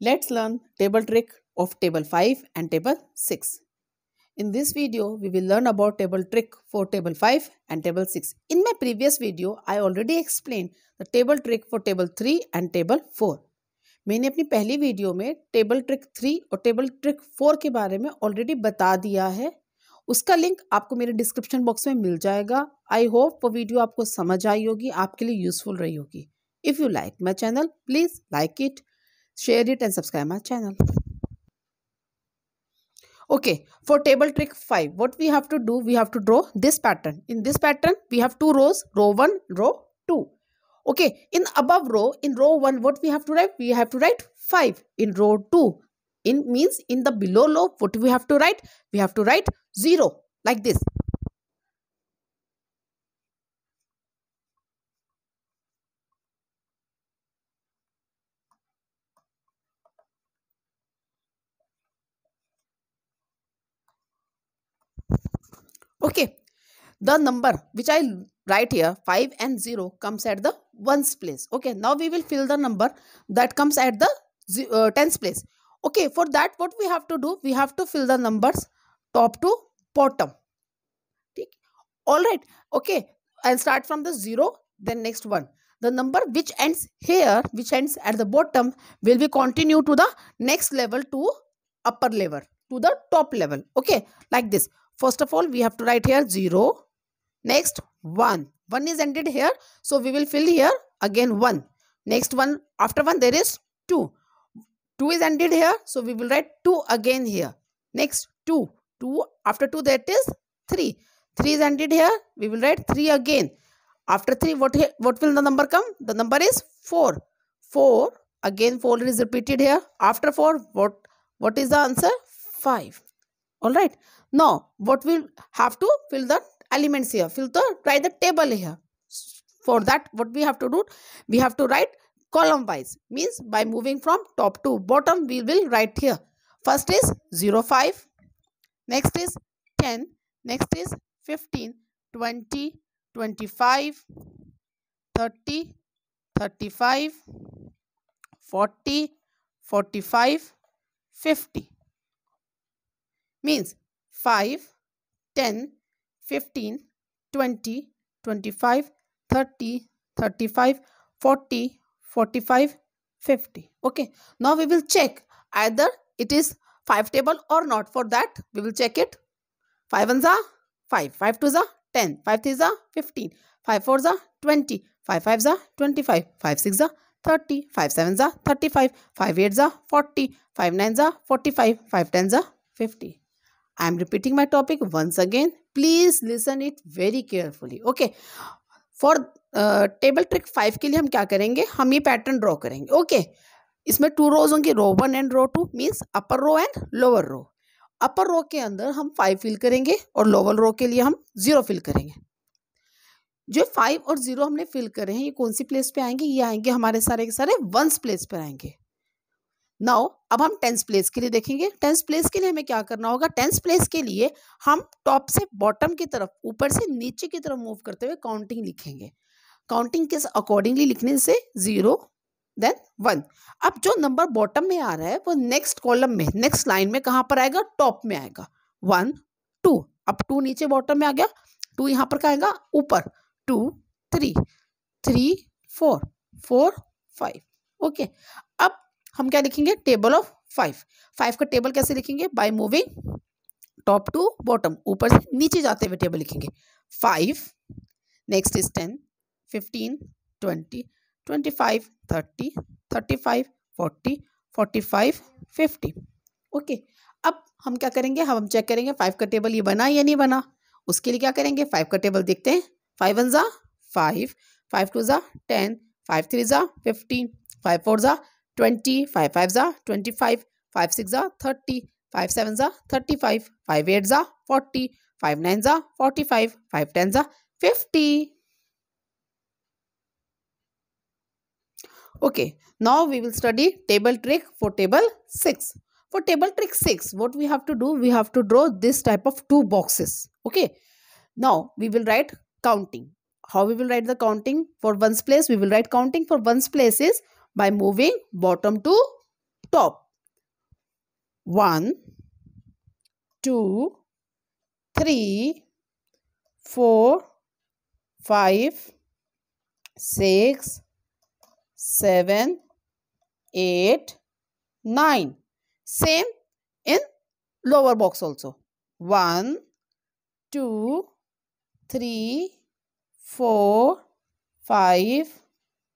Let's learn table trick of table 5 and table 6. In this video, we will learn about table trick for table 5 and table 6. In my previous video, I already explained the table trick for table 3 and table 4. मैंने अपनी पहली video में table trick three और table trick four के बारे में already बता दिया है उसका लिंक आपको मेरे डिस्क्रिप्शन बॉक्स में मिल जाएगा आई होप वो वीडियो आपको समझ आई होगी आपके लिए यूजफुल रही होगी if you like my channel please like it share it and subscribe my channel okay for table trick 5 what we have to do we have to draw this pattern in this pattern we have two rows row 1 row 2 okay in above row in row 1 what we have to write we have to write 5 in row 2 in means in the below row what we have to write we have to write 0 like this Okay, the number which I write here 5 and 0 comes at the 1's place. Okay, now we will fill the number that comes at the uh, 10's place. Okay, for that what we have to do? We have to fill the numbers top to bottom. Alright, okay, I'll start from the 0 then next one. The number which ends here, which ends at the bottom will be continue to the next level to upper level, to the top level. Okay, like this. First of all, we have to write here 0. Next, 1. 1 is ended here. So, we will fill here again 1. Next one, after 1, there is 2. 2 is ended here. So, we will write 2 again here. Next, 2. 2, after 2, that is 3. 3 is ended here. We will write 3 again. After 3, what, what will the number come? The number is 4. 4, again 4 is repeated here. After 4, what, what is the answer? 5 all right now what we'll have to fill the elements here fill the write the table here for that what we have to do we have to write column wise means by moving from top to bottom we will write here first is 0 05 next is 10 next is 15 20 25 30 35 40 45 50 means 5, 10, 15, 20, 25, 30, 35, 40, 45, 50. Okay. Now we will check either it is 5 table or not. For that we will check it. 5 ones are 5. 5 twos are 10. 5 threes are 15. 5 fours are 20. 5 fives are 25. 5 six are 30. 5 sevens are 35. 5 eights are 40. 5 nines are 45. 5 tens are 50. I am repeating my topic once again please listen it very carefully okay for table trick five के लिए हम क्या करेंगे हम ये pattern draw करेंगे okay okay. इसमें two rows होंगे row one and row two means upper row and lower row upper row के अंदर हम फाइव फिल करेंगे और लोअर रो के लिए हम जीरो फिल करेंगे जो फाइव और जीरो हमने फिल करे हैं ये कौन सी प्लेस पे आएंगे ये आएंगे हमारे सारे के सारे वंस प्लेस पर आएंगे नाउ अब हम टेंस प्लेस के लिए देखेंगे टेंस प्लेस के लिए हमें क्या करना होगा टेंस प्लेस के लिए हम टॉप से बॉटम की तरफ ऊपर से नीचे की तरफ मूव करते हुए काउंटिंग लिखेंगे काउंटिंग किस अकॉर्डिंगली लिखने से ज़ीरो देन वन अब जो नंबर बॉटम में आ रहा है वो नेक्स्ट कॉलम में नेक्स्ट लाइन में कहाँ पर आएगा टॉप में आएगा वन टू अब टू नीचे बॉटम में आ गया टू यहाँ पर आएगा ऊपर two three three four four five okay हम क्या लिखेंगे टेबल ऑफ फाइव फाइव का टेबल कैसे लिखेंगे by moving top to bottom ऊपर से नीचे जाते हुए टेबल लिखेंगे five next is ten fifteen twenty twenty five thirty thirty five forty forty five fifty okay अब हम क्या करेंगे हम चेक करेंगे फाइव का टेबल ये बना या नहीं बना उसके लिए क्या करेंगे फाइव का टेबल देखते हैं फाइव वन ज़ा फाइव फाइव टू ज़ा टेन फाइव थ्री ज़ा फिफ्टीन फाइव फोर ज़ा 20, 5 5s are 25, 5 6s are 30, 5 7s are 35, 5 8s are 40, 5 9s are 45, 5 10s are 50. Okay, now we will study table trick for table 6. For table trick 6, what we have to do? We have to draw this type of two boxes. Okay, now we will write counting. How we will write the counting? For ones place, we will write counting for ones places by moving bottom to top. One, two, three, four, five, six, seven, eight, nine. Same in lower box also. One, two, three, four, five,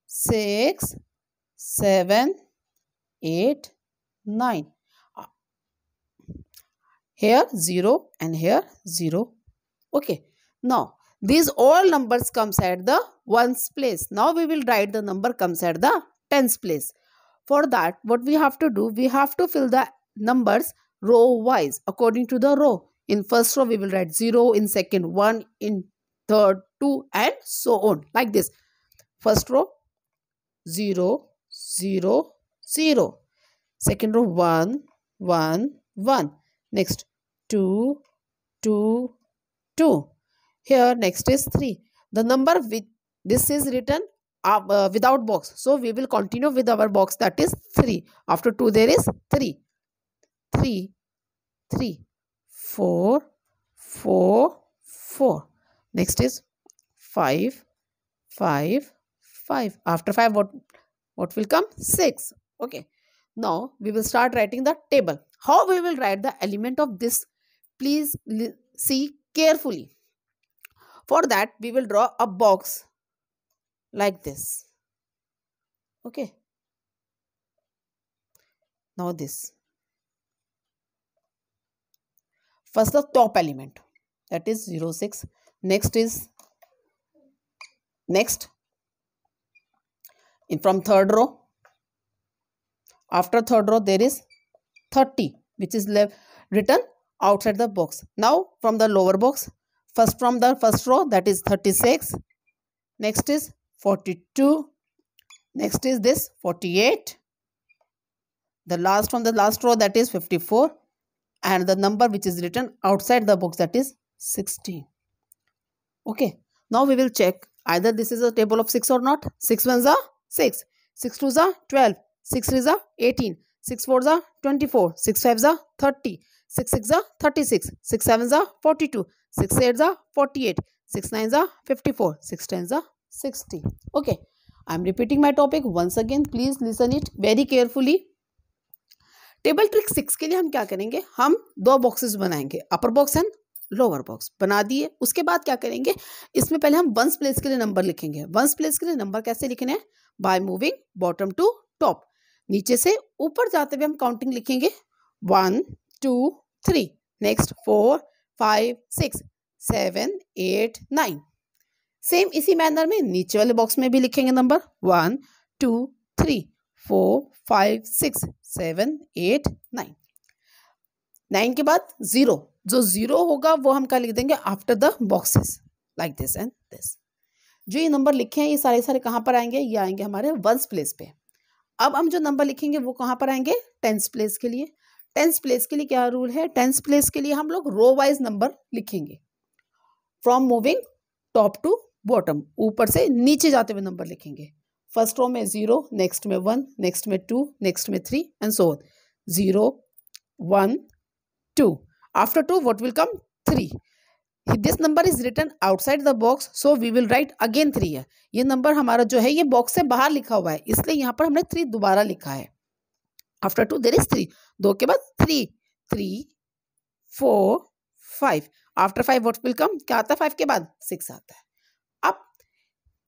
six. Seven, eight, nine. Here 0 and here 0. Okay. Now, these all numbers comes at the ones place. Now, we will write the number comes at the tens place. For that, what we have to do, we have to fill the numbers row wise according to the row. In first row, we will write 0, in second 1, in third 2 and so on like this. First row 0, 0, 0. Second row 1, 1, 1. Next 2, 2, 2. Here next is 3. The number with this is written uh, uh, without box. So we will continue with our box that is 3. After 2 there is 3. 3, 3, 4, 4, 4. Next is 5, 5, 5. After 5 what what will come? 6. Okay. Now, we will start writing the table. How we will write the element of this? Please see carefully. For that, we will draw a box like this. Okay. Now this. First the top element that is 06. Next is next in from third row after third row there is 30 which is left written outside the box now from the lower box first from the first row that is 36 next is 42 next is this 48 the last from the last row that is 54 and the number which is written outside the box that is 16 okay now we will check either this is a table of 6 or not 6 ones are six. Six twos are twelve. Six threes are eighteen. Six fours are twenty-four. Six fives are thirty. Six six are thirty-six. Six sevens are forty-two. Six eights are forty-eight. Six nines are fifty-four. Six tens are sixty. Okay. I am repeating my topic once again. Please listen it very carefully. Table trick six के लिए हम क्या करेंगे हम दो boxes बनाएंगे upper box and lower box बना दिए उसके बाद क्या करेंगे इसमें पहले हम वंस प्लेस के लिए नंबर लिखेंगे वंस प्लेस के लिए नंबर कैसे लिखने हैं by moving bottom to top नीचे से ऊपर जाते हुए हम काउंटिंग लिखेंगे one two three next four five six seven eight nine same इसी मैनर में नीचे वाले बॉक्स में भी लिखेंगे number one two three four five six seven eight nine nine के बाद ज़ीरो जो ज़ीरो होगा वो हम क्या लिख देंगे after the boxes like this and this जो ये नंबर लिखे हैं ये सारे सारे कहाँ पर आएंगे ये आएंगे हमारे वंस प्लेस पे अब हम जो नंबर लिखेंगे वो कहाँ पर आएंगे टेंस प्लेस के लिए टेंस प्लेस के लिए क्या रूल है टेंस प्लेस के लिए हम लोग रो वाइज नंबर लिखेंगे from moving top to bottom ऊपर से नीचे जाते हुए नंबर लिखेंगे फर्स्ट रो में ज़ीरो नेक्स्ट में वन नेक्स्ट में टू नेक्स्ट में three and so zero one two after two what will come three this number is return outside the box so we will write again three है ये number हमारा जो है ये box से बाहर लिखा हुआ है इसलिए यहाँ पर हमने थ्री दोबारा लिखा है after two there is three दो के बाद three three four five after five what will come क्या आता है फाइव के बाद सिक्स आता है अब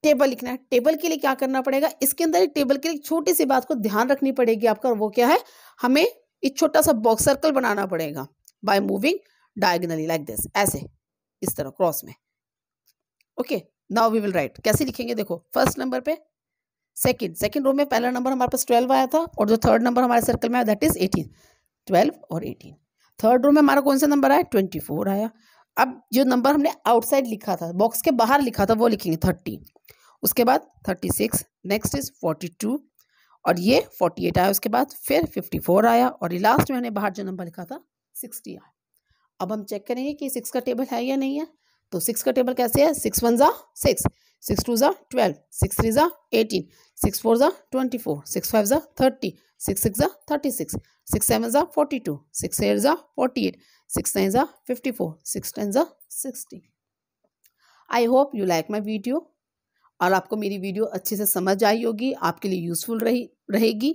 टेबल लिखना है टेबल के लिए क्या करना पड़ेगा इसके अंदर एक टेबल के लिए छोटी सी बात को ध्यान रखनी पड़ेगी आपका वो क्या है हमें एक छोटा सा बॉक्स सर्कल बनाना पड़ेगा by moving diagonally like this ऐसे इस तरह क्रॉस में okay now we will write कैसे लिखेंगे देखो फर्स्ट नंबर पे सेकंड सेकंड रो में पहला नंबर हमारे पास ट्वेल्व आया था और जो थर्ड नंबर हमारे सर्कल में आया दैट इज एटीन ट्वेल्व और एटीन थर्ड रो में हमारा कौन सा नंबर आया ट्वेंटी फोर आया अब जो नंबर हमने आउटसाइड लिखा था बॉक्स के बाहर लिखा था वो लिखेंगे थर्टी उसके बाद thirty six next is forty two और ये फोर्टी एट आया उसके बाद फिर फिफ्टी फोर आया और लास्ट में हमने बाहर जो नंबर लिखा था सिक्सटी आया अब हम चेक करेंगे कि सिक्स का टेबल है या नहीं है तो सिक्स का टेबल कैसे है सिक्स वन ज़ा सिक्स सिक्स टू ज़ा ट्वेल्व सिक्स थ्री ज़ा एटीन सिक्स फोर ज़ा ट्वेंटी फोर सिक्स फाइव ज़ा थर्टी सिक्स सिक्स ज़ा थर्टी सिक्स सिक्स सेवन ज़ा फोर्टी टू सिक्स एट ज़ा फोर्टी एट सिक्स नाइन ज़ा फिफ्टी फोर सिक्स टेन ज़ा sixty I hope you like my video और आपको मेरी वीडियो अच्छे से समझ आई होगी आपके लिए यूज़फुल रही रहेगी